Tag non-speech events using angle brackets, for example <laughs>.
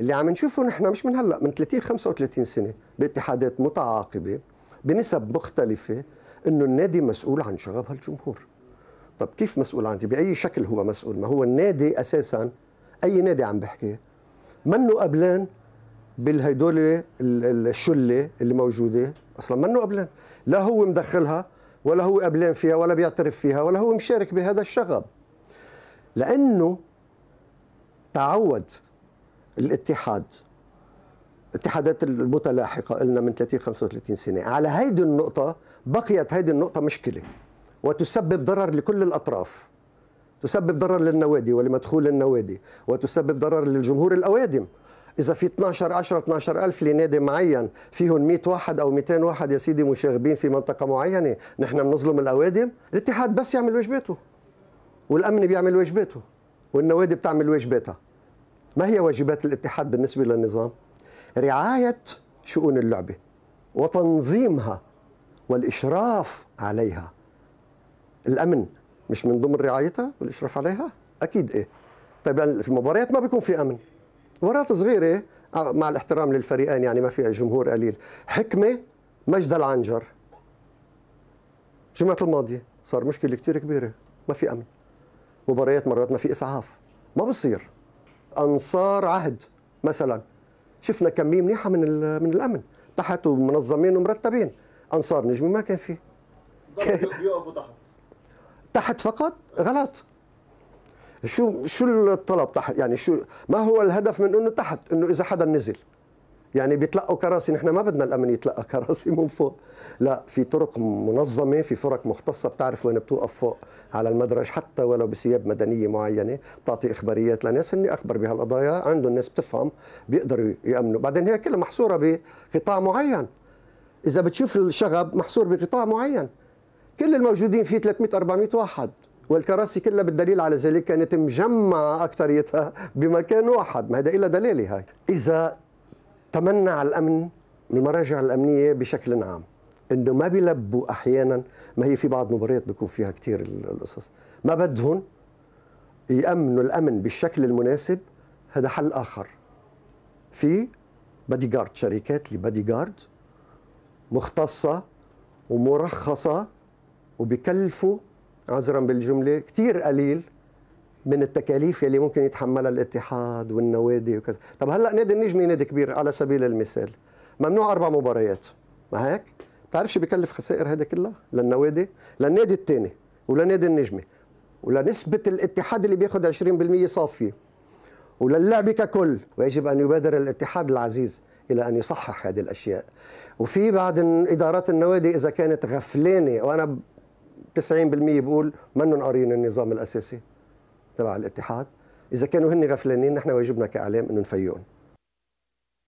اللي عم نشوفه نحن مش من هلا من 30 35 سنه باتحادات متعاقبه بنسب مختلفه انه النادي مسؤول عن شغب هالجمهور طب كيف مسؤول عنه باي شكل هو مسؤول ما هو النادي اساسا اي نادي عم بحكي منه قبلان بالهيدول الشله اللي موجوده اصلا منه قبلان لا هو مدخلها ولا هو قبلان فيها ولا بيعترف فيها ولا هو مشارك بهذا الشغب لانه تعود الاتحاد الاتحادات المتلاحقه قلنا من 30 35 سنه على هيدي النقطه بقيت هيدي النقطه مشكله وتسبب ضرر لكل الاطراف تسبب ضرر للنوادي ولمدخول النوادي وتسبب ضرر للجمهور الاوادم اذا في 12 10 12 الف لنادي معين فيهم 100 واحد او 200 واحد يا سيدي مشاغبين في منطقه معينه نحن بنظلم الاوادم الاتحاد بس يعمل واجباته والامن بيعمل واجباته والنوادي بتعمل واجباتها ما هي واجبات الاتحاد بالنسبة للنظام؟ رعاية شؤون اللعبة وتنظيمها والإشراف عليها الأمن مش من ضمن رعايتها والإشراف عليها؟ أكيد إيه طيب يعني في المباريات ما بيكون في أمن مباريات صغيرة آه، مع الاحترام للفريقين يعني ما فيها جمهور قليل حكمة مجد العنجر جمعة الماضية صار مشكلة كتير كبيرة ما في أمن مباريات مرات ما في إسعاف ما بصير انصار عهد مثلا شفنا كميه منيحه من من الامن تحت ومنظمين ومرتبين انصار نجمي ما كان فيه تحت تحت فقط غلط شو شو الطلب تحت يعني شو ما هو الهدف من انه تحت انه اذا حدا نزل يعني بيتلقوا كراسي نحن ما بدنا الامن يتلقى <laughs> كراسي من فوق لا في طرق منظمه في فرق مختصه بتعرف وين بتوقف فوق على المدرج حتى ولو بثياب مدنيه معينه بتعطي اخباريات للناس اني اخبر بهالقضايا عندهم الناس بتفهم بيقدروا يامنوا بعدين هي كلها محصوره بقطاع معين اذا بتشوف الشغب محصور بقطاع معين كل الموجودين فيه 300 400 واحد والكراسي كلها بالدليل على ذلك كانت مجمعة أكثريتها بمكان واحد ما هذا إلا دليل هاي إذا تمنع على الامن المراجع الامنيه بشكل عام انه ما بيلبوا احيانا ما هي في بعض مباريات بيكون فيها كثير القصص ما بدهم يامنوا الامن بالشكل المناسب هذا حل اخر في بادي جارد شركات لبادي جارد مختصه ومرخصه وبكلفوا عذرا بالجمله كثير قليل من التكاليف يلي ممكن يتحملها الاتحاد والنوادي وكذا طب هلا نادي النجمه نادي كبير على سبيل المثال ممنوع اربع مباريات ما هيك بتعرف شو بكلف خسائر هذا كلها للنوادي للنادي الثاني ولنادي النجمه ولنسبه الاتحاد اللي بياخذ 20% صافيه وللعبه ككل ويجب ان يبادر الاتحاد العزيز الى ان يصحح هذه الاشياء وفي بعد ادارات النوادي اذا كانت غفلانه وانا 90% بقول منهم قارين النظام الاساسي تبع الاتحاد اذا كانوا هن غفلانين نحن واجبنا كاعلام انه نفيقهم